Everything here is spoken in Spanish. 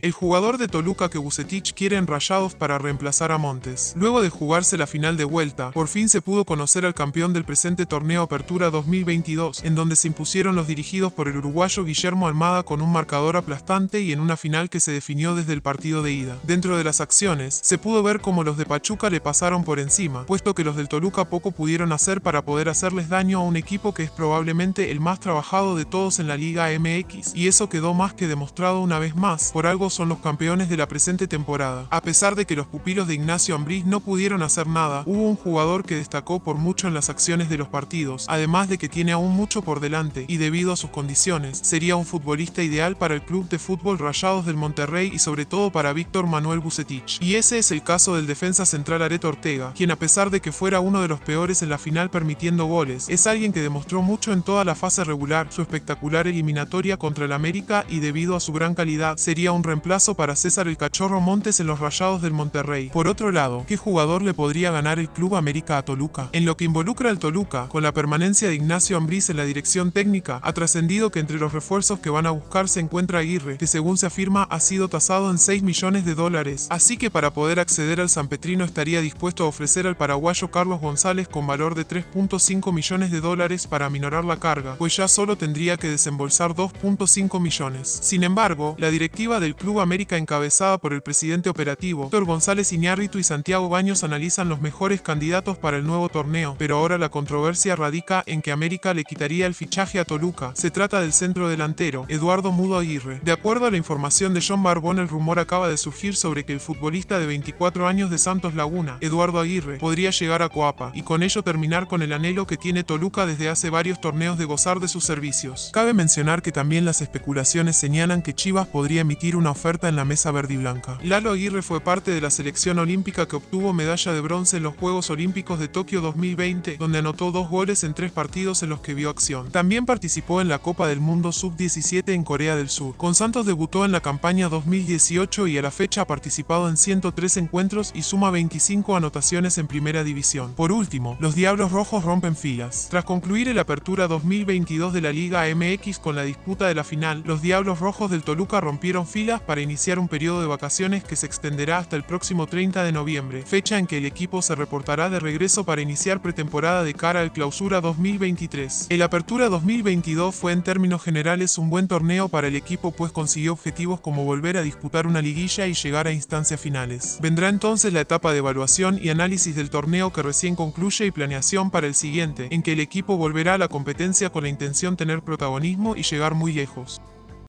El jugador de Toluca que Bucetich quiere en Rayados para reemplazar a Montes. Luego de jugarse la final de vuelta, por fin se pudo conocer al campeón del presente torneo Apertura 2022, en donde se impusieron los dirigidos por el uruguayo Guillermo Almada con un marcador aplastante y en una final que se definió desde el partido de ida. Dentro de las acciones, se pudo ver cómo los de Pachuca le pasaron por encima, puesto que los del Toluca poco pudieron hacer para poder hacerles daño a un equipo que es probablemente el más trabajado de todos en la Liga MX, y eso quedó más que demostrado una vez más, por algo son los campeones de la presente temporada. A pesar de que los pupilos de Ignacio Ambriz no pudieron hacer nada, hubo un jugador que destacó por mucho en las acciones de los partidos, además de que tiene aún mucho por delante, y debido a sus condiciones, sería un futbolista ideal para el club de fútbol Rayados del Monterrey y sobre todo para Víctor Manuel Bucetich. Y ese es el caso del defensa central Areto Ortega, quien a pesar de que fuera uno de los peores en la final permitiendo goles, es alguien que demostró mucho en toda la fase regular, su espectacular eliminatoria contra el América y debido a su gran calidad, sería un plazo para César el Cachorro Montes en los Rayados del Monterrey. Por otro lado, ¿qué jugador le podría ganar el Club América a Toluca? En lo que involucra al Toluca, con la permanencia de Ignacio Ambriz en la dirección técnica, ha trascendido que entre los refuerzos que van a buscar se encuentra Aguirre, que según se afirma ha sido tasado en 6 millones de dólares. Así que para poder acceder al San Petrino estaría dispuesto a ofrecer al paraguayo Carlos González con valor de 3.5 millones de dólares para aminorar la carga, pues ya solo tendría que desembolsar 2.5 millones. Sin embargo, la directiva del club Club América encabezada por el presidente operativo, Héctor González Iñárritu y Santiago Baños analizan los mejores candidatos para el nuevo torneo, pero ahora la controversia radica en que América le quitaría el fichaje a Toluca. Se trata del centro delantero, Eduardo Mudo Aguirre. De acuerdo a la información de John Barbón, el rumor acaba de surgir sobre que el futbolista de 24 años de Santos Laguna, Eduardo Aguirre, podría llegar a Coapa y con ello terminar con el anhelo que tiene Toluca desde hace varios torneos de gozar de sus servicios. Cabe mencionar que también las especulaciones señalan que Chivas podría emitir una oferta en la mesa verde y blanca. Lalo Aguirre fue parte de la selección olímpica que obtuvo medalla de bronce en los Juegos Olímpicos de Tokio 2020, donde anotó dos goles en tres partidos en los que vio acción. También participó en la Copa del Mundo Sub-17 en Corea del Sur. Con Santos debutó en la campaña 2018 y a la fecha ha participado en 103 encuentros y suma 25 anotaciones en primera división. Por último, los Diablos Rojos rompen filas. Tras concluir el Apertura 2022 de la Liga MX con la disputa de la final, los Diablos Rojos del Toluca rompieron filas para iniciar un periodo de vacaciones que se extenderá hasta el próximo 30 de noviembre, fecha en que el equipo se reportará de regreso para iniciar pretemporada de cara al clausura 2023. El Apertura 2022 fue en términos generales un buen torneo para el equipo pues consiguió objetivos como volver a disputar una liguilla y llegar a instancias finales. Vendrá entonces la etapa de evaluación y análisis del torneo que recién concluye y planeación para el siguiente, en que el equipo volverá a la competencia con la intención tener protagonismo y llegar muy lejos.